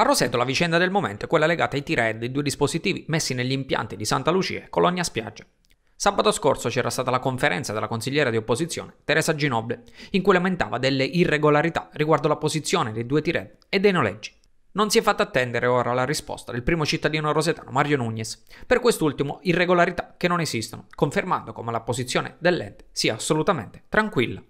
A Roseto la vicenda del momento è quella legata ai T-Red, dei due dispositivi messi negli impianti di Santa Lucia e Colonia Spiaggia. Sabato scorso c'era stata la conferenza della consigliera di opposizione, Teresa Ginoble, in cui lamentava delle irregolarità riguardo la posizione dei due T-Red e dei noleggi. Non si è fatta attendere ora la risposta del primo cittadino rosetano Mario Nunez, per quest'ultimo irregolarità che non esistono, confermando come la posizione dell'ente sia assolutamente tranquilla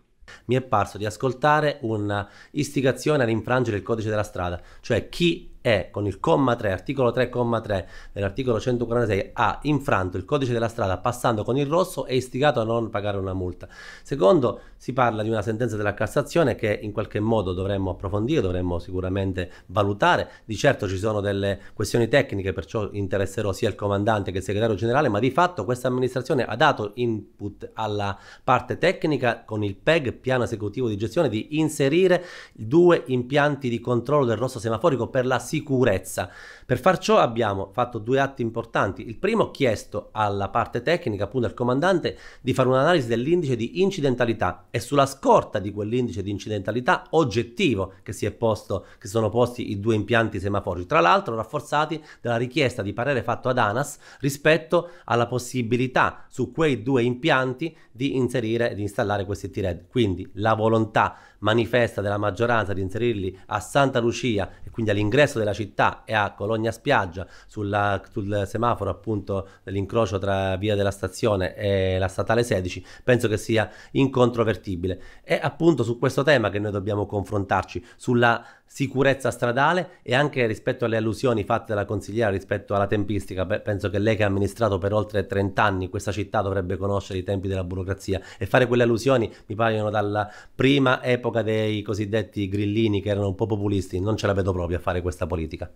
mi è parso di ascoltare un'istigazione ad infrangere il codice della strada, cioè chi e con il comma 3, articolo 3, comma 3 dell'articolo 146 ha infranto il codice della strada passando con il rosso e istigato a non pagare una multa. Secondo, si parla di una sentenza della Cassazione che in qualche modo dovremmo approfondire, dovremmo sicuramente valutare. Di certo ci sono delle questioni tecniche, perciò interesserò sia il comandante che il segretario generale, ma di fatto questa amministrazione ha dato input alla parte tecnica con il PEG, piano esecutivo di gestione, di inserire due impianti di controllo del rosso semaforico per la sicurezza sicurezza. Per far ciò abbiamo fatto due atti importanti. Il primo ho chiesto alla parte tecnica, appunto al comandante, di fare un'analisi dell'indice di incidentalità e sulla scorta di quell'indice di incidentalità oggettivo che si è posto, che sono posti i due impianti semafori, tra l'altro rafforzati dalla richiesta di parere fatto ad ANAS rispetto alla possibilità su quei due impianti di inserire e di installare questi T-RED. Quindi la volontà manifesta della maggioranza di inserirli a Santa Lucia e quindi all'ingresso resto della città e a Cologna Spiaggia sulla, sul semaforo appunto dell'incrocio tra via della stazione e la statale 16 penso che sia incontrovertibile. È appunto su questo tema che noi dobbiamo confrontarci, sulla sicurezza stradale e anche rispetto alle allusioni fatte dalla consigliera rispetto alla tempistica, penso che lei che ha amministrato per oltre 30 anni questa città dovrebbe conoscere i tempi della burocrazia e fare quelle allusioni mi paiono dalla prima epoca dei cosiddetti grillini che erano un po' populisti, non ce la vedo proprio a fare questa politica.